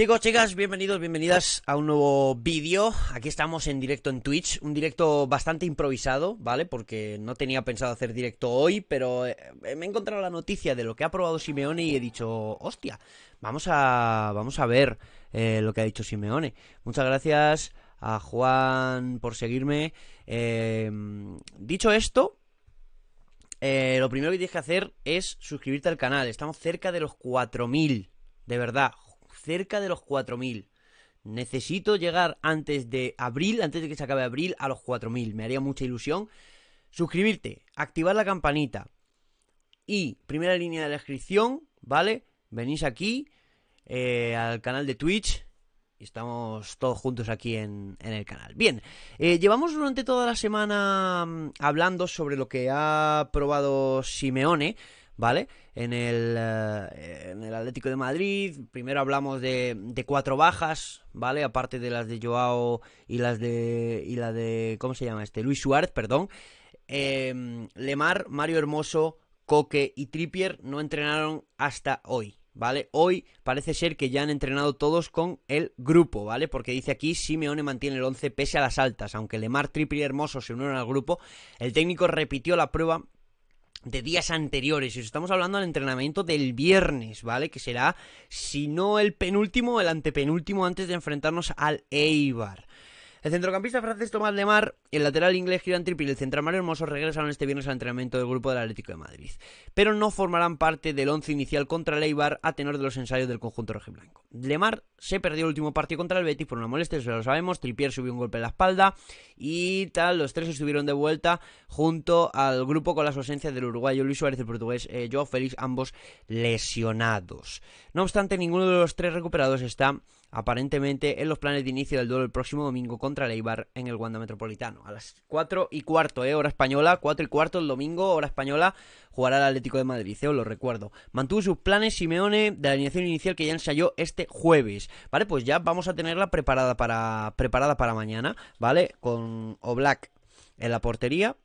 Chicos, chicas, bienvenidos, bienvenidas a un nuevo vídeo. Aquí estamos en directo en Twitch, un directo bastante improvisado, ¿vale? Porque no tenía pensado hacer directo hoy, pero eh, me he encontrado la noticia de lo que ha probado Simeone y he dicho, hostia, vamos a, vamos a ver eh, lo que ha dicho Simeone. Muchas gracias a Juan por seguirme. Em, dicho esto, eh, lo primero que tienes que hacer es suscribirte al canal. Estamos cerca de los 4.000, de verdad cerca de los 4.000. Necesito llegar antes de abril, antes de que se acabe abril, a los 4.000. Me haría mucha ilusión. Suscribirte, activar la campanita. Y primera línea de la descripción, ¿vale? Venís aquí eh, al canal de Twitch. Y estamos todos juntos aquí en, el canal. Bien, eh, llevamos durante toda la semana mm, hablando sobre lo que ha probado Simeone. ¿vale? En el, eh, en el Atlético de Madrid, primero hablamos de, cuatro bajas, ¿vale? Aparte de las de Joao y las de, y la de, ¿cómo se llama este? Luis Suárez, perdón. Em, Lemar, Mario Hermoso, Coque y Trippier no entrenaron hasta hoy. ¿Vale? Hoy parece ser que ya han entrenado todos con el grupo, ¿vale? Porque dice aquí Simeone mantiene el 11 pese a las altas. Aunque Lemar, Trippier y Hermoso se unieron al grupo, el técnico repitió la prueba de días anteriores. Y os estamos hablando del entrenamiento del viernes, ¿vale? Que será, si no el penúltimo, el antepenúltimo antes de enfrentarnos al Eibar. El centrocampista francés Tomás Lemar y el lateral inglés Kieran Trippier, y el central Mario Hermoso regresaron este viernes al entrenamiento del grupo del Atlético de Madrid, pero no formarán parte del once inicial contra el a tenor de los ensayos del conjunto rojiblanco. Lemar se perdió el último partido contra el Betis por una molestia, eso lo sabemos, Trippier subió un golpe en la espalda y tal, los tres estuvieron de vuelta junto al grupo con las ausencias del uruguayo Luis Suárez, y el portugués eh, Joao Félix, ambos lesionados. No obstante, ninguno de los tres recuperados está aparentemente en los planes de inicio del duelo el próximo domingo contra el Eibar en el Wanda Metropolitano. A las 4 y cuarto, eh, hora española, 4 y cuarto el domingo, hora española, jugará el Atlético de Madrid, ¿eh? lo recuerdo. Mantuvo sus planes Simeone de la alineación inicial que ya ensayó este jueves, ¿vale? Pues ya vamos a tenerla preparada para, preparada para mañana, ¿vale? Con Oblak en la portería,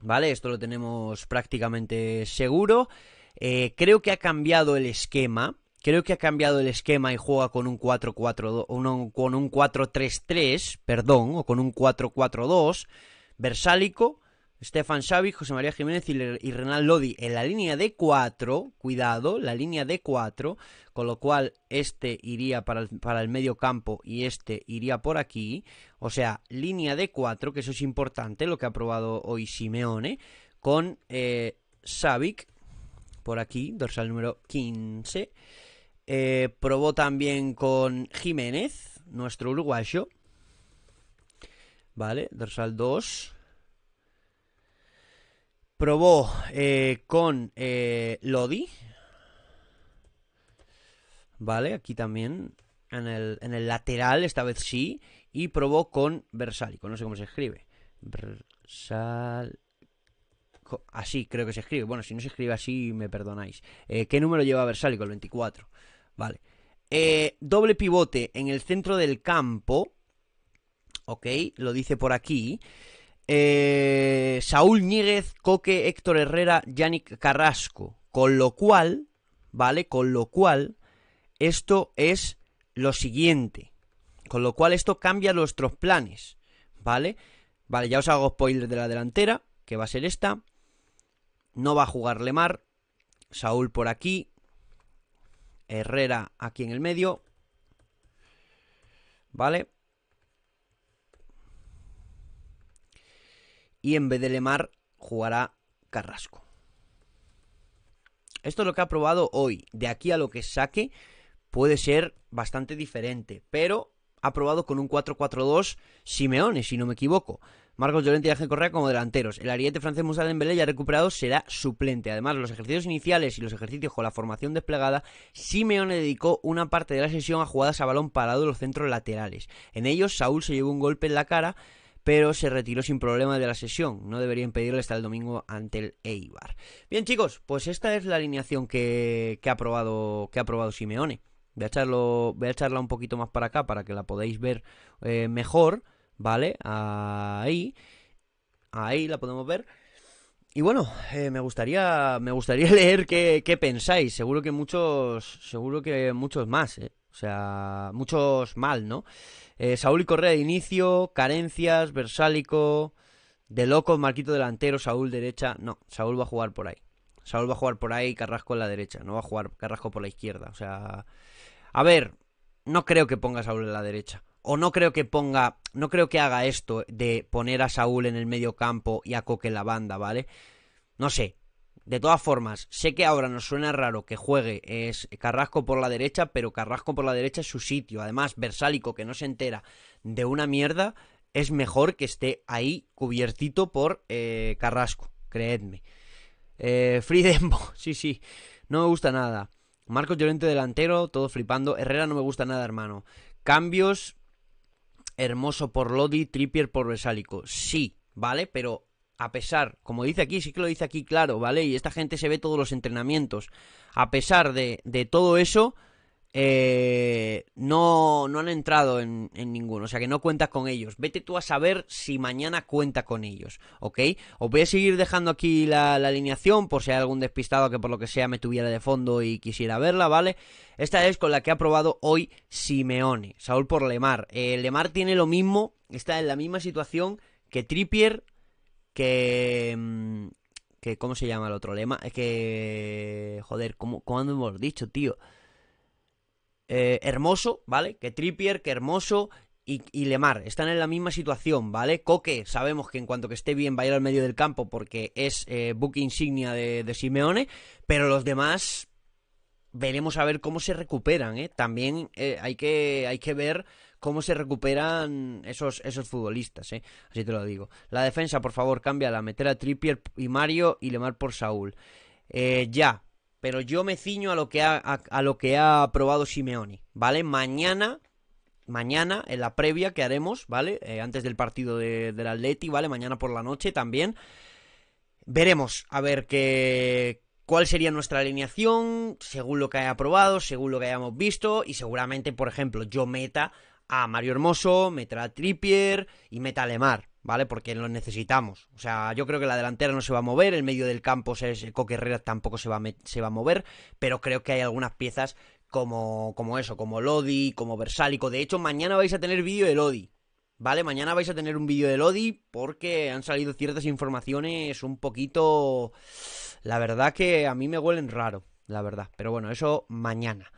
¿vale? Esto lo tenemos prácticamente seguro. Eh, creo que ha cambiado el esquema, Creo que ha cambiado el esquema y juega con un 4-4, con un 4-3-3, perdón, o con un 4-4-2. Versálico, Stefan Savic, José María Jiménez y, Renal Lodi en la línea de 4, cuidado, la línea de 4, con lo cual este iría para el, para medio campo y este iría por aquí, o sea, línea de 4, que eso es importante, lo que ha probado hoy Simeone, con eh, Savic por aquí, dorsal número 15. Eh, probó también con Jiménez, nuestro uruguayo. Vale, dorsal 2. Probó eh, con eh, Lodi. Vale, aquí también. En el, lateral, esta vez sí. Y probó con Versálico. No sé cómo se escribe. Versal Así creo que se escribe. Bueno, si no se escribe así, me perdonáis. ¿Qué número lleva Versálico? El 24. Vale. Eh, doble pivote en el centro del campo. Ok, lo dice por aquí. Eh, Saúl Níguez, Coque, Héctor Herrera, Yannick Carrasco. Con lo cual, ¿vale? Con lo cual, esto es lo siguiente. Con lo cual, esto cambia nuestros planes, ¿vale? Vale, ya os hago spoiler de la delantera, que va a ser esta. No va a jugar Lemar. Saúl por aquí. Herrera aquí en el medio. ¿Vale? Y en vez de Lemar jugará Carrasco. Esto es lo que ha probado hoy. De aquí a lo que saque puede ser bastante diferente. Pero ha probado con un 4-4-2 Simeone, si no me equivoco. Marcos Llorente y Ángel Correa como delanteros. El ariete francés Moussa Dembélé ya recuperado será suplente. Además, los ejercicios iniciales y los ejercicios con la formación desplegada, Simeone dedicó una parte de la sesión a jugadas a balón parado en los centros laterales. En ellos, Saúl se llevó un golpe en la cara, pero se retiró sin problema de la sesión. No debería impedirle hasta el domingo ante el Eibar. Bien, chicos, pues esta es la alineación que, ha, probado que ha Simeone. Voy a, voy a echarla un poquito más para acá para que la podáis ver eh, mejor. ¿vale? Ahí, ahí la podemos ver. Y bueno, eh, me gustaría me gustaría leer qué, pensáis. Seguro que muchos, seguro que muchos más, ¿eh? O sea, muchos mal, ¿no? Eh, Saúl y Correa de inicio, carencias, Versálico, de loco Marquito delantero, Saúl derecha. No, Saúl va a jugar por ahí. Saúl va a jugar por ahí, Carrasco en la derecha. No va a jugar Carrasco por la izquierda. O sea, a ver, no creo que ponga a Saúl en la derecha o no creo que ponga, no creo que haga esto de poner a Saúl en el medio campo y a Coque en la banda, ¿vale? No sé. De todas formas, sé que ahora nos suena raro que juegue es Carrasco por la derecha, pero Carrasco por la derecha es su sitio. Además, Versálico, que no se entera de una mierda, es mejor que esté ahí cubiertito por eh, Carrasco, creedme. Eh, sí, sí, no me gusta nada. Marcos Llorente delantero, todo flipando. Herrera no me gusta nada, hermano. Cambios, Hermoso por Lodi, Trippier por Besálico. Sí, ¿vale? Pero a pesar, como dice aquí, sí que lo dice aquí claro, ¿vale? Y esta gente se ve todos los entrenamientos. A pesar de, de todo eso, eh, no, no han entrado en, ninguno, o sea que no cuentas con ellos. Vete tú a saber si mañana cuenta con ellos, ¿ok? Os voy a seguir dejando aquí la, alineación por si hay algún despistado que por lo que sea me tuviera de fondo y quisiera verla, ¿vale? Esta es con la que ha probado hoy Simeone, Saúl por Lemar. Eh, Lemar tiene lo mismo, está en la misma situación que Trippier, que... Mm, que ¿Cómo se llama el otro lema? Es que... Joder, ¿cómo, ¿cuándo hemos dicho, tío? Eh, hermoso, ¿vale? Que Trippier, que Hermoso y, Lemar están en la misma situación, ¿vale? Coque, sabemos que en cuanto que esté bien va a ir al medio del campo porque es eh, buque insignia de, Simeone, pero los demás veremos a ver cómo se recuperan, ¿eh? También eh, hay, que, hay que ver cómo se recuperan esos, esos futbolistas, ¿eh? Así te lo digo. La defensa, por favor, cambia la meter a Trippier y Mario y Lemar por Saúl. ya, pero yo me ciño a lo que ha, a, lo que ha aprobado Simeoni, ¿vale? Mañana, mañana, en la previa que haremos, ¿vale? Eh, antes del partido de, del Atleti, ¿vale? Mañana por la noche también. Veremos, a ver qué cuál sería nuestra alineación, según lo que haya aprobado, según lo que hayamos visto, y seguramente, por ejemplo, yo meta a Mario Hermoso, meta a Trippier y meta a Lemar, ¿vale? Porque lo necesitamos. O sea, yo creo que la delantera no se va a mover, el medio del campo, Coque Herrera tampoco se va, a se va a mover, pero creo que hay algunas piezas como, como eso, como Lodi, como Versálico. De hecho, mañana vais a tener vídeo de Lodi, ¿vale? Mañana vais a tener un vídeo de Lodi porque han salido ciertas informaciones un poquito... La verdad que a mí me huelen raro, la verdad. Pero bueno, eso mañana.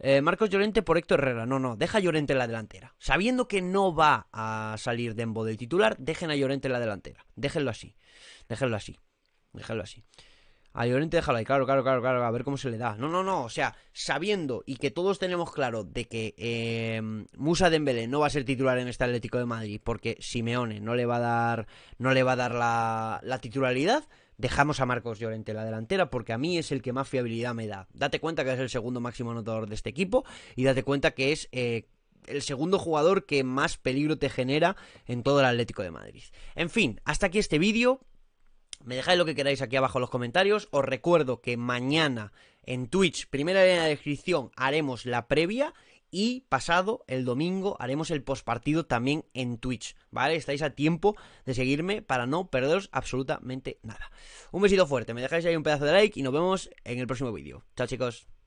Eh, Marcos Llorente por Héctor Herrera. No, no, deja a Llorente en la delantera. Sabiendo que no va a salir Dembo del titular, dejen a Llorente en la delantera. Déjenlo así. Déjenlo así. Déjenlo así. A Llorente déjalo ahí, claro, claro, claro, claro, a ver cómo se le da. No, no, no, o sea, sabiendo y que todos tenemos claro de que eh, Musa Dembélé no va a ser titular en este Atlético de Madrid porque Simeone no le va a dar, no le va a dar la titularidad, Dejamos a Marcos Llorente en la delantera porque a mí es el que más fiabilidad me da. Date cuenta que es el segundo máximo anotador de este equipo y date cuenta que es eh, el segundo jugador que más peligro te genera en todo el Atlético de Madrid. En fin, hasta aquí este vídeo. Me dejáis lo que queráis aquí abajo en los comentarios. Os recuerdo que mañana en Twitch, primera línea de descripción, haremos la previa y pasado, el domingo, haremos el postpartido también en Twitch, ¿vale? Estáis a tiempo de seguirme para no perderos absolutamente nada. Un besito fuerte, me dejáis ahí un pedazo de like y nos vemos en el próximo vídeo. Chao chicos.